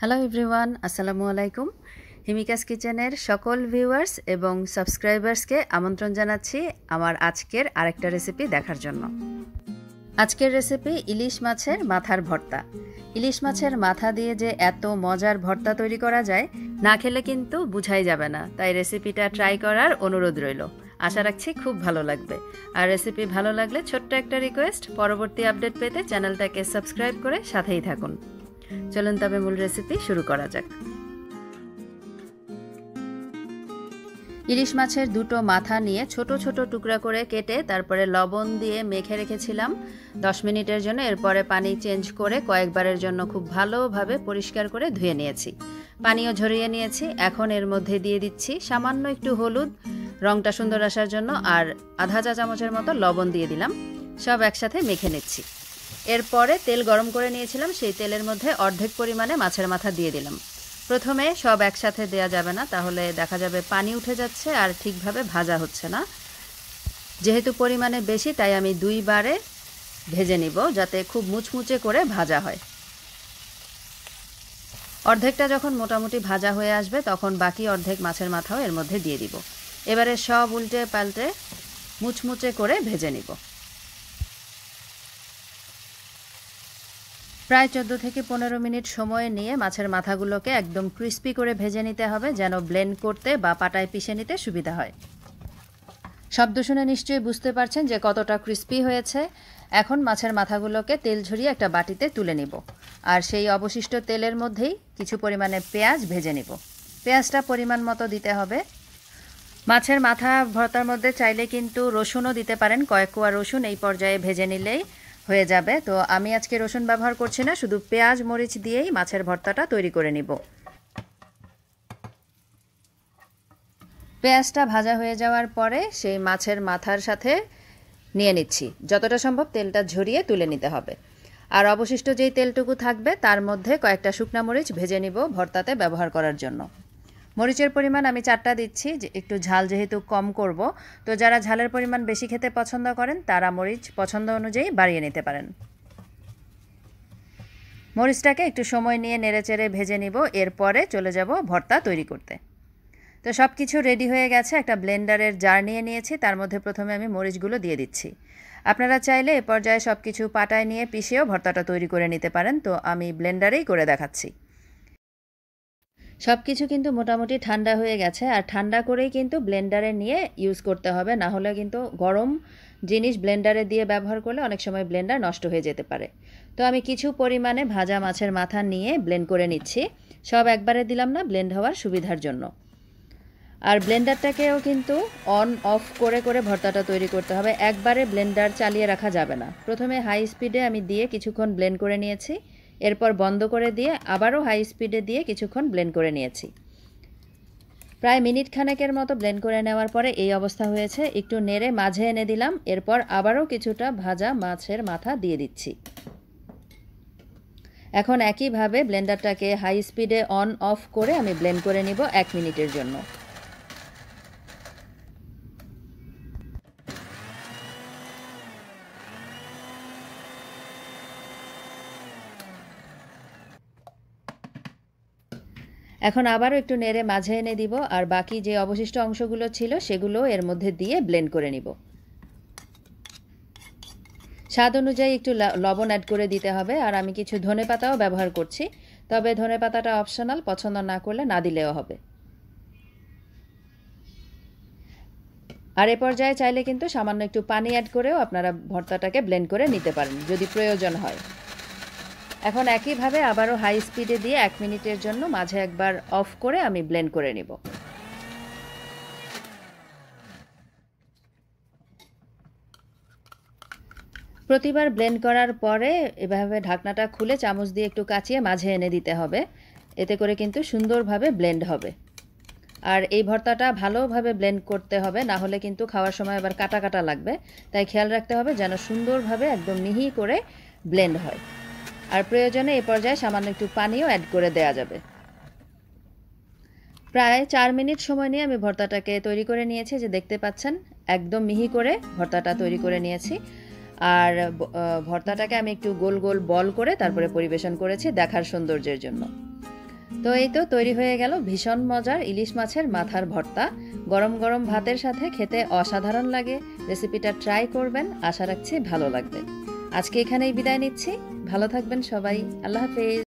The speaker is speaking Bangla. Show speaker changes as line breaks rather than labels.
হ্যালো এভরিওয়ান আসসালামু আলাইকুম হিমিকাস কিচেনের সকল ভিউয়ার্স এবং সাবস্ক্রাইবার্সকে আমন্ত্রণ জানাচ্ছি আমার আজকের আরেকটা রেসিপি দেখার জন্য আজকের রেসিপি ইলিশ মাছের মাথার ভর্তা ইলিশ মাছের মাথা দিয়ে যে এত মজার ভর্তা তৈরি করা যায় না খেলে কিন্তু বুঝাই যাবে না তাই রেসিপিটা ট্রাই করার অনুরোধ রইল আশা রাখছি খুব ভালো লাগবে আর রেসিপি ভালো লাগলে ছোট্ট একটা রিকোয়েস্ট পরবর্তী আপডেট পেতে চ্যানেলটাকে সাবস্ক্রাইব করে সাথেই থাকুন চলুন তবে মূল রেসিপি শুরু করা যাক ইলিশ মাছের দুটো মাথা নিয়ে ছোট ছোট টুকরা করে কেটে তারপরে লবণ দিয়ে মেখে রেখেছিলাম দশ মিনিটের জন্য এরপরে পানি চেঞ্জ করে কয়েকবারের জন্য খুব ভালোভাবে পরিষ্কার করে ধুয়ে নিয়েছি পানিও ঝরিয়ে নিয়েছি এখন এর মধ্যে দিয়ে দিচ্ছি সামান্য একটু হলুদ রংটা সুন্দর আসার জন্য আর আধা চা চামচের মতো লবণ দিয়ে দিলাম সব একসাথে মেখে নিচ্ছি এরপরে তেল গরম করে নিয়েছিলাম সেই তেলের মধ্যে অর্ধেক পরিমাণে মাছের মাথা দিয়ে দিলাম প্রথমে সব একসাথে দেয়া যাবে না তাহলে দেখা যাবে পানি উঠে যাচ্ছে আর ঠিকভাবে ভাজা হচ্ছে না যেহেতু পরিমাণে বেশি তাই আমি দুইবারে ভেজে নিব যাতে খুব মুচমুচে করে ভাজা হয় অর্ধেকটা যখন মোটামুটি ভাজা হয়ে আসবে তখন বাকি অর্ধেক মাছের মাথাও এর মধ্যে দিয়ে দিব এবারে সব উল্টে পাল্টে মুচমুচে করে ভেজে নিব প্রায় চোদ্দ থেকে পনেরো মিনিট সময় নিয়ে মাছের মাথাগুলোকে একদম ক্রিস্পি করে ভেজে নিতে হবে যেন ব্লেন্ড করতে বা পাটায় পিষে নিতে সুবিধা হয় শব্দ শুনে নিশ্চয়ই বুঝতে পারছেন যে কতটা ক্রিস্পি হয়েছে এখন মাছের মাথাগুলোকে তেল ঝরিয়ে একটা বাটিতে তুলে নিব আর সেই অবশিষ্ট তেলের মধ্যেই কিছু পরিমাণে পেঁয়াজ ভেজে নিব পেঁয়াজটা পরিমাণ মতো দিতে হবে মাছের মাথা ভর্তার মধ্যে চাইলে কিন্তু রসুনও দিতে পারেন কয়েক কোয়া রসুন এই পর্যায়ে ভেজে নিলেই হয়ে যাবে তো আমি আজকে রসুন ব্যবহার করছি না শুধু পেঁয়াজ মরিচ দিয়েই মাছের ভর্তাটা তৈরি করে নিব পেঁয়াজটা ভাজা হয়ে যাওয়ার পরে সেই মাছের মাথার সাথে নিয়ে নিচ্ছি যতটা সম্ভব তেলটা ঝরিয়ে তুলে নিতে হবে আর অবশিষ্ট যেই তেলটুকু থাকবে তার মধ্যে কয়েকটা শুকনা মরিচ ভেজে নিব ভর্তাতে ব্যবহার করার জন্য মরিচের পরিমাণ আমি চারটা দিচ্ছি যে একটু ঝাল যেহেতু কম করব তো যারা ঝালের পরিমাণ বেশি খেতে পছন্দ করেন তারা মরিচ পছন্দ অনুযায়ী বাড়িয়ে নিতে পারেন মরিচটাকে একটু সময় নিয়ে নেড়েচেড়ে ভেজে নিব এরপরে চলে যাব ভর্তা তৈরি করতে তো সব কিছু রেডি হয়ে গেছে একটা ব্লেন্ডারের জার নিয়ে নিয়েছি তার মধ্যে প্রথমে আমি মরিচগুলো দিয়ে দিচ্ছি আপনারা চাইলে এ পর্যায়ে সব কিছু পাটায় নিয়ে পিষেও ভর্তাটা তৈরি করে নিতে পারেন তো আমি ব্লেন্ডারেই করে দেখাচ্ছি সব কিছু কিন্তু মোটামুটি ঠান্ডা হয়ে গেছে আর ঠান্ডা করেই কিন্তু ব্লেন্ডারে নিয়ে ইউজ করতে হবে না হলে কিন্তু গরম জিনিস ব্লেন্ডারে দিয়ে ব্যবহার করলে অনেক সময় ব্লেন্ডার নষ্ট হয়ে যেতে পারে তো আমি কিছু পরিমাণে ভাজা মাছের মাথা নিয়ে ব্লেন্ড করে নিচ্ছি সব একবারে দিলাম না ব্লেন্ড হওয়ার সুবিধার জন্য আর ব্লেন্ডারটাকেও কিন্তু অন অফ করে করে ভর্তাটা তৈরি করতে হবে একবারে ব্লেন্ডার চালিয়ে রাখা যাবে না প্রথমে হাই স্পিডে আমি দিয়ে কিছুক্ষণ ব্লেন্ড করে নিয়েছি এরপর বন্ধ করে দিয়ে আবারও হাই স্পিডে দিয়ে কিছুক্ষণ ব্লেন্ড করে নিয়েছি প্রায় মিনিট খানেকের মতো ব্লেন্ড করে নেওয়ার পরে এই অবস্থা হয়েছে একটু নেড়ে মাঝে এনে দিলাম এরপর আবারও কিছুটা ভাজা মাছের মাথা দিয়ে দিচ্ছি এখন একইভাবে ব্লেন্ডারটাকে হাই স্পিডে অন অফ করে আমি ব্লেন্ড করে নিব এক মিনিটের জন্য এখন আবারও একটু নেড়ে মাঝে এনে দিব আর বাকি যে অবশিষ্ট অংশগুলো ছিল সেগুলো এর মধ্যে দিয়ে ব্লেন্ড করে নিব স্বাদ অনুযায়ী একটু লবণ অ্যাড করে দিতে হবে আর আমি কিছু ধনে পাতাও ব্যবহার করছি তবে ধনে পাতাটা অপশনাল পছন্দ না করলে না দিলেও হবে আর এ পর্যায়ে চাইলে কিন্তু সামান্য একটু পানি অ্যাড করেও আপনারা ভর্তাটাকে ব্লেন্ড করে নিতে পারেন যদি প্রয়োজন হয় এখন একইভাবে আবারও হাই স্পিডে দিয়ে এক মিনিটের জন্য মাঝে একবার অফ করে আমি ব্লেন্ড করে নিব প্রতিবার ব্লেন্ড করার পরে এভাবে ঢাকনাটা খুলে চামচ দিয়ে একটু কাচিয়ে মাঝে এনে দিতে হবে এতে করে কিন্তু সুন্দরভাবে ব্লেন্ড হবে আর এই ভর্তাটা ভালোভাবে ব্লেন্ড করতে হবে না হলে কিন্তু খাওয়ার সময় আবার কাটা কাটা লাগবে তাই খেয়াল রাখতে হবে যেন সুন্দরভাবে একদম মিহি করে ব্লেন্ড হয় আর প্রয়োজনে এ পর্যায়ে সামান্য একটু পানিও অ্যাড করে দেয়া যাবে প্রায় চার মিনিট সময় নিয়ে আমি ভর্তাটাকে তৈরি করে নিয়েছি যে দেখতে পাচ্ছেন একদম মিহি করে ভর্তাটা তৈরি করে নিয়েছি আর ভর্তাটাকে আমি একটু গোল গোল বল করে তারপরে পরিবেশন করেছি দেখার সৌন্দর্যের জন্য তো এই তো তৈরি হয়ে গেল ভীষণ মজার ইলিশ মাছের মাথার ভর্তা গরম গরম ভাতের সাথে খেতে অসাধারণ লাগে রেসিপিটা ট্রাই করবেন আশা রাখছি ভালো লাগবে আজকে এখানেই বিদায় নিচ্ছি ভালো থাকবেন সবাই আল্লাহ হাফেজ